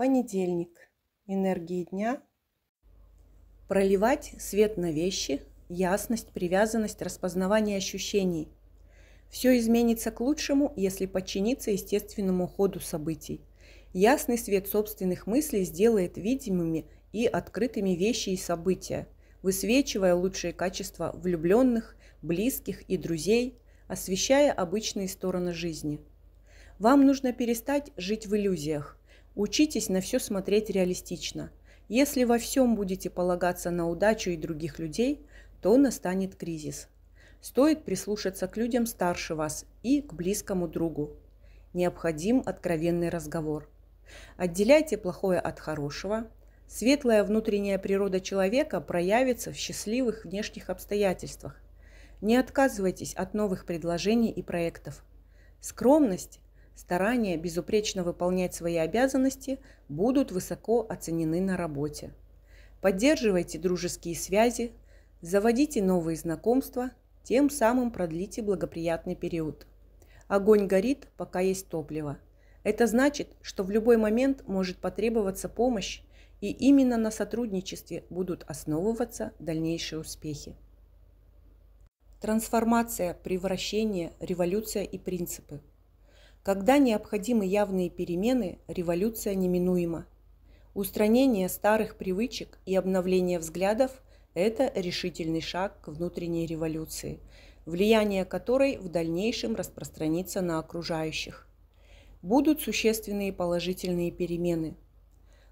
Понедельник. Энергии дня. Проливать свет на вещи, ясность, привязанность, распознавание ощущений. Все изменится к лучшему, если подчиниться естественному ходу событий. Ясный свет собственных мыслей сделает видимыми и открытыми вещи и события, высвечивая лучшие качества влюбленных, близких и друзей, освещая обычные стороны жизни. Вам нужно перестать жить в иллюзиях, Учитесь на все смотреть реалистично. Если во всем будете полагаться на удачу и других людей, то настанет кризис. Стоит прислушаться к людям старше вас и к близкому другу. Необходим откровенный разговор. Отделяйте плохое от хорошего. Светлая внутренняя природа человека проявится в счастливых внешних обстоятельствах. Не отказывайтесь от новых предложений и проектов. Скромность старания безупречно выполнять свои обязанности будут высоко оценены на работе. Поддерживайте дружеские связи, заводите новые знакомства, тем самым продлите благоприятный период. Огонь горит, пока есть топливо. Это значит, что в любой момент может потребоваться помощь, и именно на сотрудничестве будут основываться дальнейшие успехи. Трансформация, превращение, революция и принципы – когда необходимы явные перемены, революция неминуема. Устранение старых привычек и обновление взглядов – это решительный шаг к внутренней революции, влияние которой в дальнейшем распространится на окружающих. Будут существенные положительные перемены.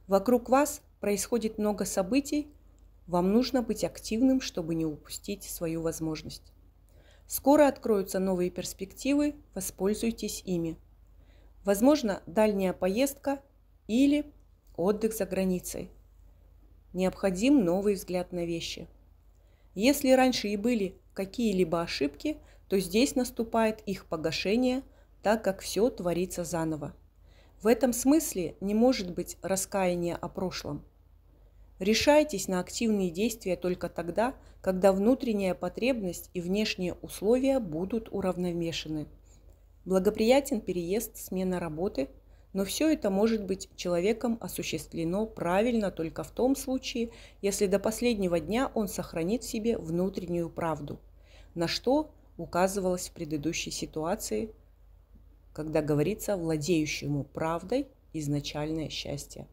Вокруг вас происходит много событий, вам нужно быть активным, чтобы не упустить свою возможность. Скоро откроются новые перспективы, воспользуйтесь ими. Возможно, дальняя поездка или отдых за границей. Необходим новый взгляд на вещи. Если раньше и были какие-либо ошибки, то здесь наступает их погашение, так как все творится заново. В этом смысле не может быть раскаяния о прошлом. Решайтесь на активные действия только тогда, когда внутренняя потребность и внешние условия будут уравновешены. Благоприятен переезд, смена работы, но все это может быть человеком осуществлено правильно только в том случае, если до последнего дня он сохранит в себе внутреннюю правду, на что указывалось в предыдущей ситуации, когда говорится владеющему правдой изначальное счастье.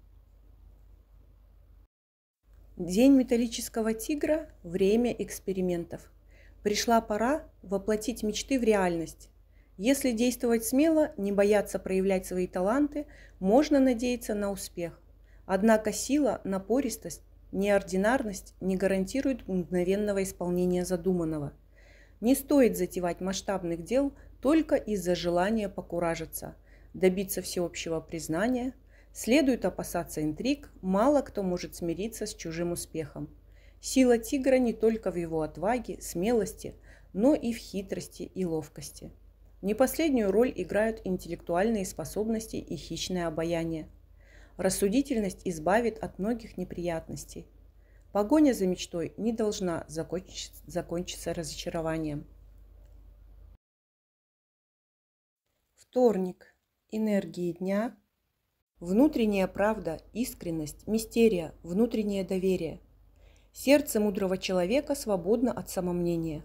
День металлического тигра – время экспериментов. Пришла пора воплотить мечты в реальность. Если действовать смело, не бояться проявлять свои таланты, можно надеяться на успех. Однако сила, напористость, неординарность не гарантируют мгновенного исполнения задуманного. Не стоит затевать масштабных дел только из-за желания покуражиться, добиться всеобщего признания – Следует опасаться интриг, мало кто может смириться с чужим успехом. Сила тигра не только в его отваге, смелости, но и в хитрости и ловкости. Не последнюю роль играют интеллектуальные способности и хищное обаяние. Рассудительность избавит от многих неприятностей. Погоня за мечтой не должна закончиться разочарованием. Вторник. Энергии дня Внутренняя правда, искренность, мистерия, внутреннее доверие. Сердце мудрого человека свободно от самомнения.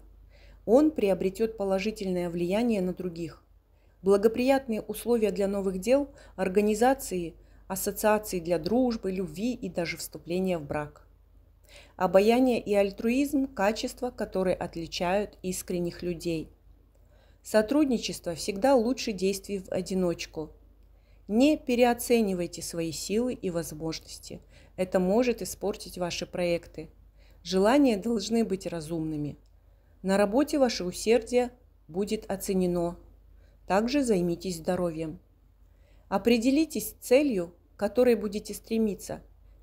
Он приобретет положительное влияние на других. Благоприятные условия для новых дел, организации, ассоциации для дружбы, любви и даже вступления в брак. Обаяние и альтруизм – качества, которые отличают искренних людей. Сотрудничество всегда лучше действий в одиночку – не переоценивайте свои силы и возможности. Это может испортить ваши проекты. Желания должны быть разумными. На работе ваше усердие будет оценено. Также займитесь здоровьем. Определитесь целью, к которой будете стремиться.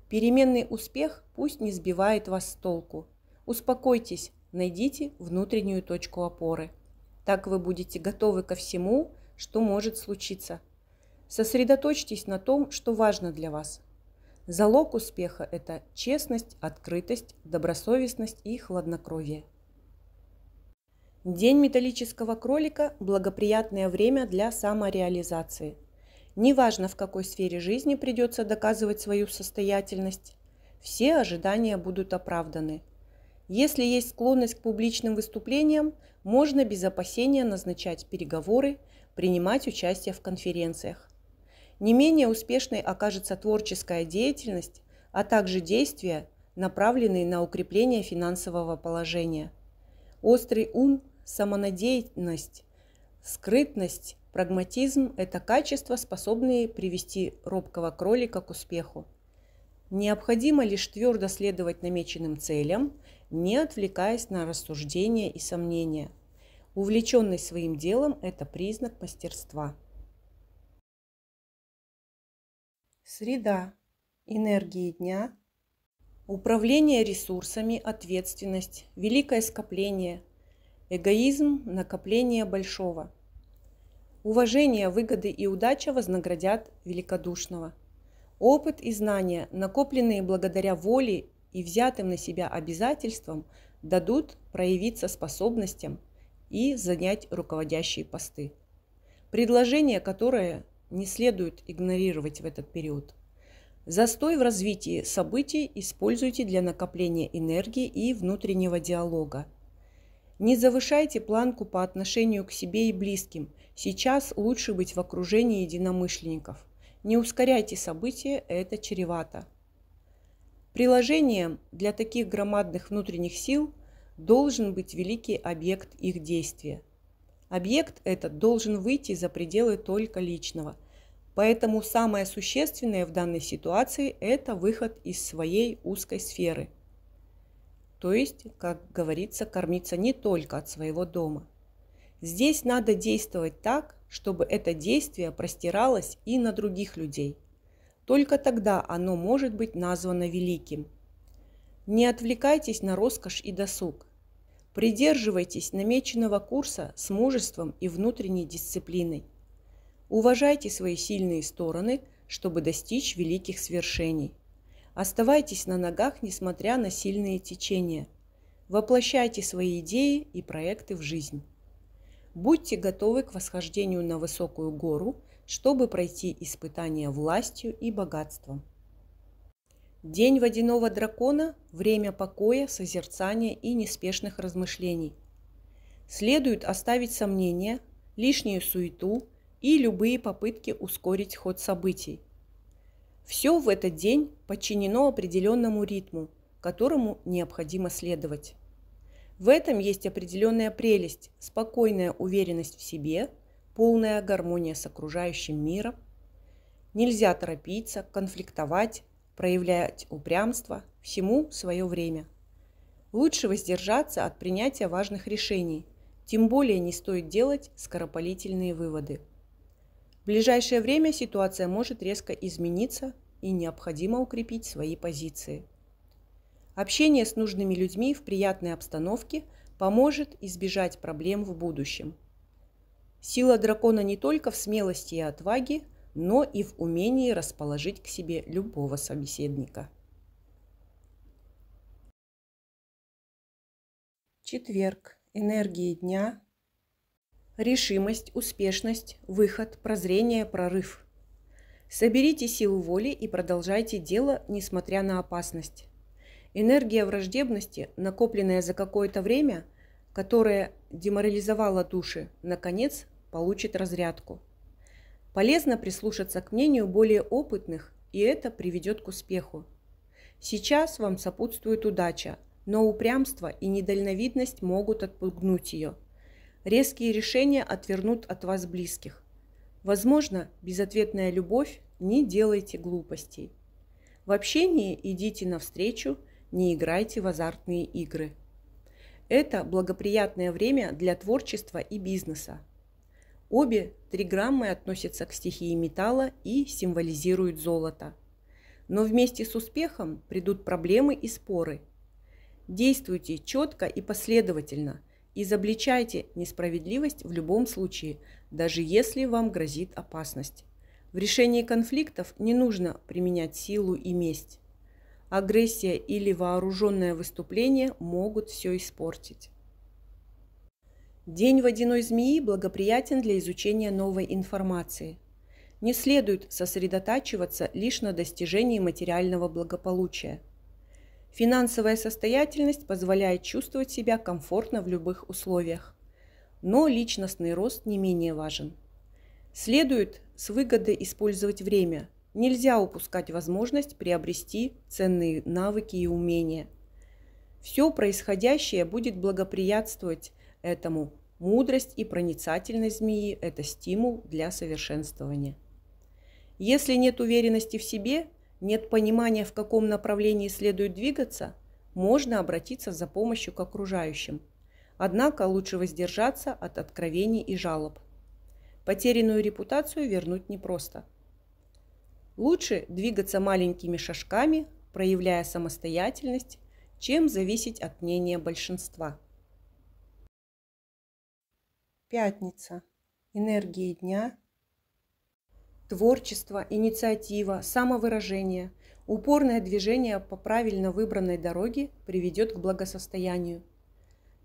Переменный успех пусть не сбивает вас с толку. Успокойтесь, найдите внутреннюю точку опоры. Так вы будете готовы ко всему, что может случиться – Сосредоточьтесь на том, что важно для вас. Залог успеха – это честность, открытость, добросовестность и хладнокровие. День металлического кролика – благоприятное время для самореализации. Неважно, в какой сфере жизни придется доказывать свою состоятельность, все ожидания будут оправданы. Если есть склонность к публичным выступлениям, можно без опасения назначать переговоры, принимать участие в конференциях. Не менее успешной окажется творческая деятельность, а также действия, направленные на укрепление финансового положения. Острый ум, самонадеянность, скрытность, прагматизм – это качества, способные привести робкого кролика к успеху. Необходимо лишь твердо следовать намеченным целям, не отвлекаясь на рассуждения и сомнения. Увлеченность своим делом – это признак мастерства. Среда. Энергии дня. Управление ресурсами, ответственность, великое скопление, эгоизм, накопление большого. Уважение, выгоды и удача вознаградят великодушного. Опыт и знания, накопленные благодаря воле и взятым на себя обязательствам, дадут проявиться способностям и занять руководящие посты. Предложение, которое не следует игнорировать в этот период. Застой в развитии событий используйте для накопления энергии и внутреннего диалога. Не завышайте планку по отношению к себе и близким. Сейчас лучше быть в окружении единомышленников. Не ускоряйте события, это чревато. Приложением для таких громадных внутренних сил должен быть великий объект их действия – Объект этот должен выйти за пределы только личного. Поэтому самое существенное в данной ситуации – это выход из своей узкой сферы. То есть, как говорится, кормиться не только от своего дома. Здесь надо действовать так, чтобы это действие простиралось и на других людей. Только тогда оно может быть названо великим. Не отвлекайтесь на роскошь и досуг. Придерживайтесь намеченного курса с мужеством и внутренней дисциплиной. Уважайте свои сильные стороны, чтобы достичь великих свершений. Оставайтесь на ногах, несмотря на сильные течения. Воплощайте свои идеи и проекты в жизнь. Будьте готовы к восхождению на высокую гору, чтобы пройти испытания властью и богатством. День водяного дракона – время покоя, созерцания и неспешных размышлений. Следует оставить сомнения, лишнюю суету и любые попытки ускорить ход событий. Все в этот день подчинено определенному ритму, которому необходимо следовать. В этом есть определенная прелесть, спокойная уверенность в себе, полная гармония с окружающим миром. Нельзя торопиться, конфликтовать, проявлять упрямство, всему свое время. Лучше воздержаться от принятия важных решений, тем более не стоит делать скоропалительные выводы. В ближайшее время ситуация может резко измениться и необходимо укрепить свои позиции. Общение с нужными людьми в приятной обстановке поможет избежать проблем в будущем. Сила дракона не только в смелости и отваге – но и в умении расположить к себе любого собеседника. Четверг. Энергии дня. Решимость, успешность, выход, прозрение, прорыв. Соберите силу воли и продолжайте дело, несмотря на опасность. Энергия враждебности, накопленная за какое-то время, которая деморализовала души, наконец получит разрядку – Полезно прислушаться к мнению более опытных, и это приведет к успеху. Сейчас вам сопутствует удача, но упрямство и недальновидность могут отпугнуть ее. Резкие решения отвернут от вас близких. Возможно, безответная любовь – не делайте глупостей. В общении идите навстречу, не играйте в азартные игры. Это благоприятное время для творчества и бизнеса. Обе триграммы относятся к стихии металла и символизируют золото. Но вместе с успехом придут проблемы и споры. Действуйте четко и последовательно, изобличайте несправедливость в любом случае, даже если вам грозит опасность. В решении конфликтов не нужно применять силу и месть. Агрессия или вооруженное выступление могут все испортить. День водяной змеи благоприятен для изучения новой информации. Не следует сосредотачиваться лишь на достижении материального благополучия. Финансовая состоятельность позволяет чувствовать себя комфортно в любых условиях. Но личностный рост не менее важен. Следует с выгодой использовать время. Нельзя упускать возможность приобрести ценные навыки и умения. Все происходящее будет благоприятствовать Этому мудрость и проницательность змеи – это стимул для совершенствования. Если нет уверенности в себе, нет понимания, в каком направлении следует двигаться, можно обратиться за помощью к окружающим. Однако лучше воздержаться от откровений и жалоб. Потерянную репутацию вернуть непросто. Лучше двигаться маленькими шажками, проявляя самостоятельность, чем зависеть от мнения большинства. Пятница. Энергии дня. Творчество, инициатива, самовыражение, упорное движение по правильно выбранной дороге приведет к благосостоянию.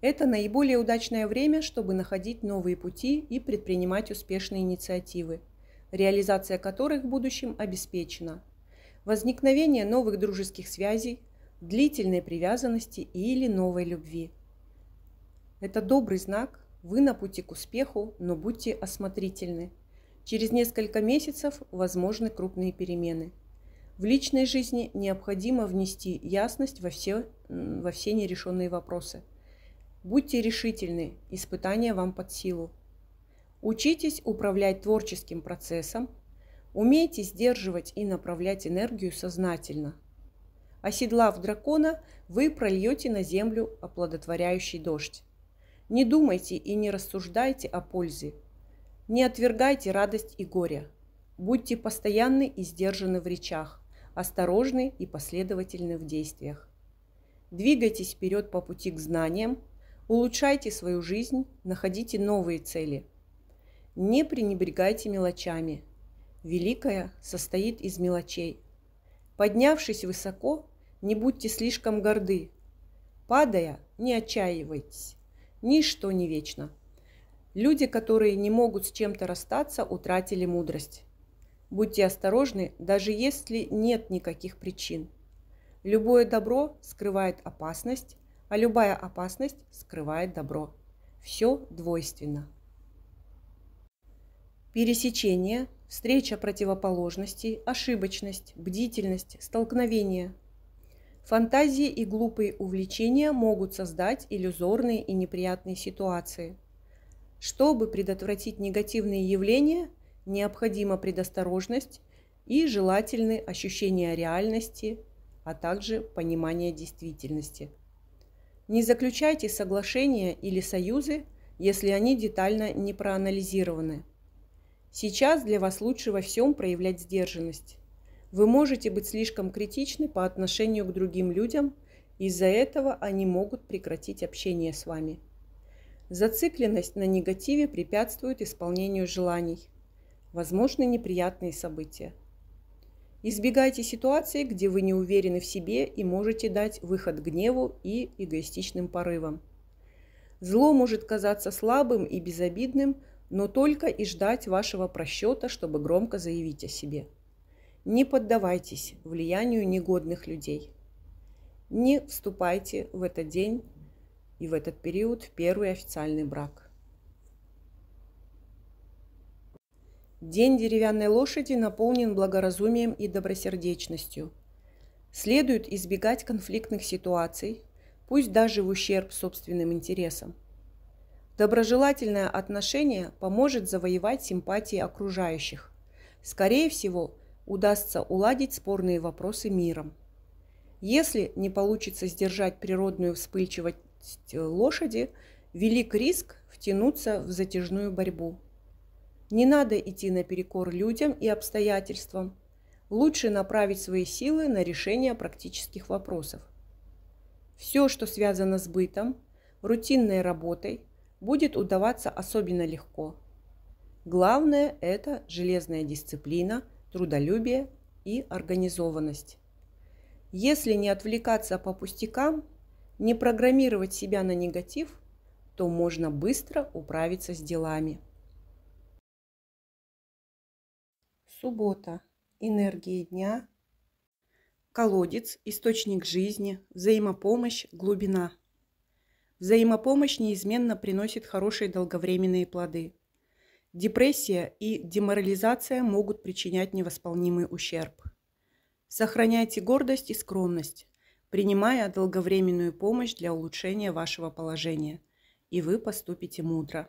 Это наиболее удачное время, чтобы находить новые пути и предпринимать успешные инициативы, реализация которых в будущем обеспечена. Возникновение новых дружеских связей, длительной привязанности или новой любви. Это добрый знак, вы на пути к успеху, но будьте осмотрительны. Через несколько месяцев возможны крупные перемены. В личной жизни необходимо внести ясность во все, во все нерешенные вопросы. Будьте решительны, испытания вам под силу. Учитесь управлять творческим процессом, умейте сдерживать и направлять энергию сознательно. Оседлав дракона, вы прольете на землю оплодотворяющий дождь. Не думайте и не рассуждайте о пользе. Не отвергайте радость и горе. Будьте постоянны и сдержаны в речах, осторожны и последовательны в действиях. Двигайтесь вперед по пути к знаниям, улучшайте свою жизнь, находите новые цели. Не пренебрегайте мелочами. Великое состоит из мелочей. Поднявшись высоко, не будьте слишком горды. Падая, не отчаивайтесь. Ничто не вечно. Люди, которые не могут с чем-то расстаться, утратили мудрость. Будьте осторожны, даже если нет никаких причин. Любое добро скрывает опасность, а любая опасность скрывает добро. Все двойственно. Пересечение, встреча противоположностей, ошибочность, бдительность, столкновение – Фантазии и глупые увлечения могут создать иллюзорные и неприятные ситуации. Чтобы предотвратить негативные явления, необходима предосторожность и желательны ощущения реальности, а также понимание действительности. Не заключайте соглашения или союзы, если они детально не проанализированы. Сейчас для вас лучше во всем проявлять сдержанность. Вы можете быть слишком критичны по отношению к другим людям, из-за этого они могут прекратить общение с вами. Зацикленность на негативе препятствует исполнению желаний. Возможны неприятные события. Избегайте ситуации, где вы не уверены в себе и можете дать выход гневу и эгоистичным порывам. Зло может казаться слабым и безобидным, но только и ждать вашего просчета, чтобы громко заявить о себе – не поддавайтесь влиянию негодных людей. Не вступайте в этот день и в этот период в первый официальный брак. День деревянной лошади наполнен благоразумием и добросердечностью. Следует избегать конфликтных ситуаций, пусть даже в ущерб собственным интересам. Доброжелательное отношение поможет завоевать симпатии окружающих. Скорее всего, удастся уладить спорные вопросы миром. Если не получится сдержать природную вспыльчивость э, лошади, велик риск втянуться в затяжную борьбу. Не надо идти наперекор людям и обстоятельствам. Лучше направить свои силы на решение практических вопросов. Все, что связано с бытом, рутинной работой, будет удаваться особенно легко. Главное – это железная дисциплина – трудолюбие и организованность. Если не отвлекаться по пустякам, не программировать себя на негатив, то можно быстро управиться с делами. Суббота. Энергии дня. Колодец, источник жизни, взаимопомощь, глубина. Взаимопомощь неизменно приносит хорошие долговременные плоды – Депрессия и деморализация могут причинять невосполнимый ущерб. Сохраняйте гордость и скромность, принимая долговременную помощь для улучшения вашего положения, и вы поступите мудро.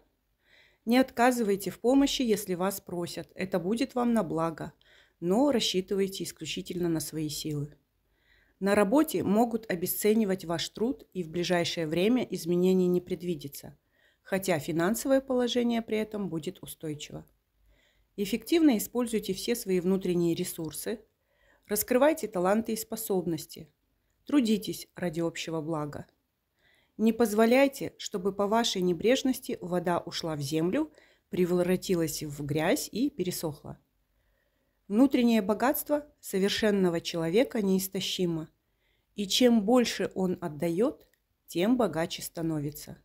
Не отказывайте в помощи, если вас просят, это будет вам на благо, но рассчитывайте исключительно на свои силы. На работе могут обесценивать ваш труд, и в ближайшее время изменений не предвидится – хотя финансовое положение при этом будет устойчиво. Эффективно используйте все свои внутренние ресурсы, раскрывайте таланты и способности, трудитесь ради общего блага. Не позволяйте, чтобы по вашей небрежности вода ушла в землю, превратилась в грязь и пересохла. Внутреннее богатство совершенного человека неистощимо, и чем больше он отдает, тем богаче становится.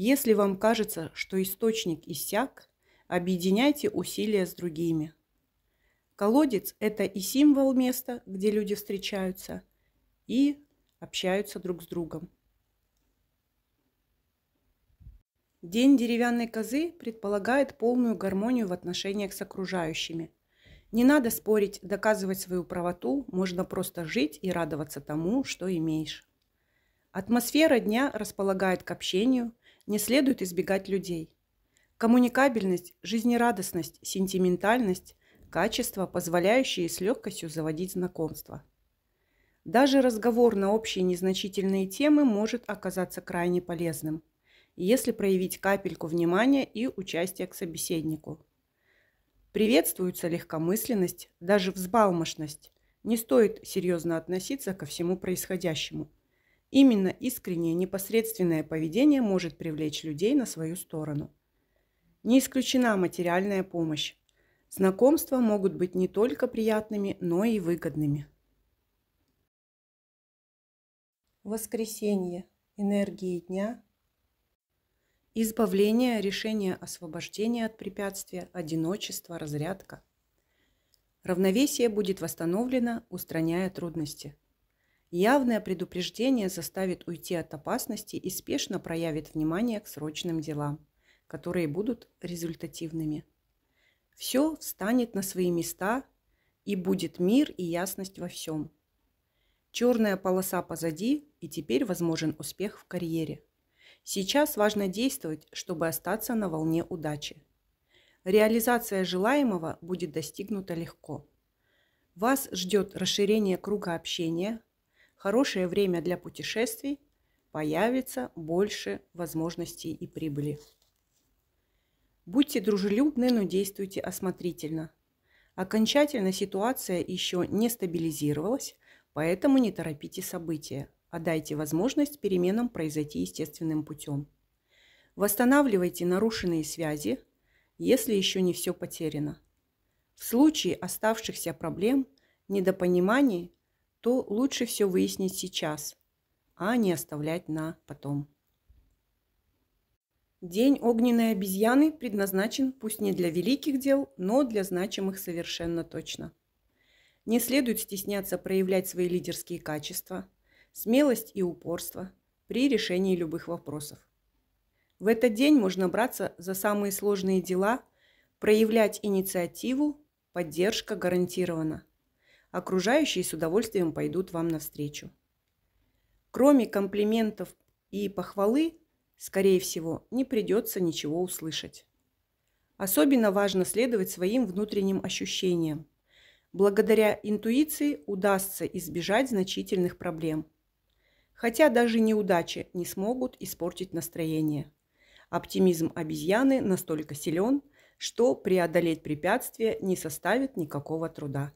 Если вам кажется, что источник иссяк, объединяйте усилия с другими. Колодец – это и символ места, где люди встречаются, и общаются друг с другом. День деревянной козы предполагает полную гармонию в отношениях с окружающими. Не надо спорить, доказывать свою правоту, можно просто жить и радоваться тому, что имеешь. Атмосфера дня располагает к общению, не следует избегать людей. Коммуникабельность, жизнерадостность, сентиментальность – качества, позволяющие с легкостью заводить знакомства. Даже разговор на общие незначительные темы может оказаться крайне полезным, если проявить капельку внимания и участия к собеседнику. Приветствуется легкомысленность, даже взбалмошность. Не стоит серьезно относиться ко всему происходящему – Именно искреннее непосредственное поведение может привлечь людей на свою сторону. Не исключена материальная помощь. Знакомства могут быть не только приятными, но и выгодными. Воскресенье. Энергии дня. Избавление, решение освобождения от препятствия, одиночество, разрядка. Равновесие будет восстановлено, устраняя трудности. Явное предупреждение заставит уйти от опасности и спешно проявит внимание к срочным делам, которые будут результативными. Все встанет на свои места и будет мир и ясность во всем. Черная полоса позади, и теперь возможен успех в карьере. Сейчас важно действовать, чтобы остаться на волне удачи. Реализация желаемого будет достигнута легко. Вас ждет расширение круга общения, хорошее время для путешествий, появится больше возможностей и прибыли. Будьте дружелюбны, но действуйте осмотрительно. Окончательно ситуация еще не стабилизировалась, поэтому не торопите события, а дайте возможность переменам произойти естественным путем. Восстанавливайте нарушенные связи, если еще не все потеряно. В случае оставшихся проблем, недопониманий то лучше все выяснить сейчас, а не оставлять на потом. День огненной обезьяны предназначен пусть не для великих дел, но для значимых совершенно точно. Не следует стесняться проявлять свои лидерские качества, смелость и упорство при решении любых вопросов. В этот день можно браться за самые сложные дела, проявлять инициативу, поддержка гарантирована окружающие с удовольствием пойдут вам навстречу. Кроме комплиментов и похвалы, скорее всего, не придется ничего услышать. Особенно важно следовать своим внутренним ощущениям. Благодаря интуиции удастся избежать значительных проблем. Хотя даже неудачи не смогут испортить настроение. Оптимизм обезьяны настолько силен, что преодолеть препятствие не составит никакого труда.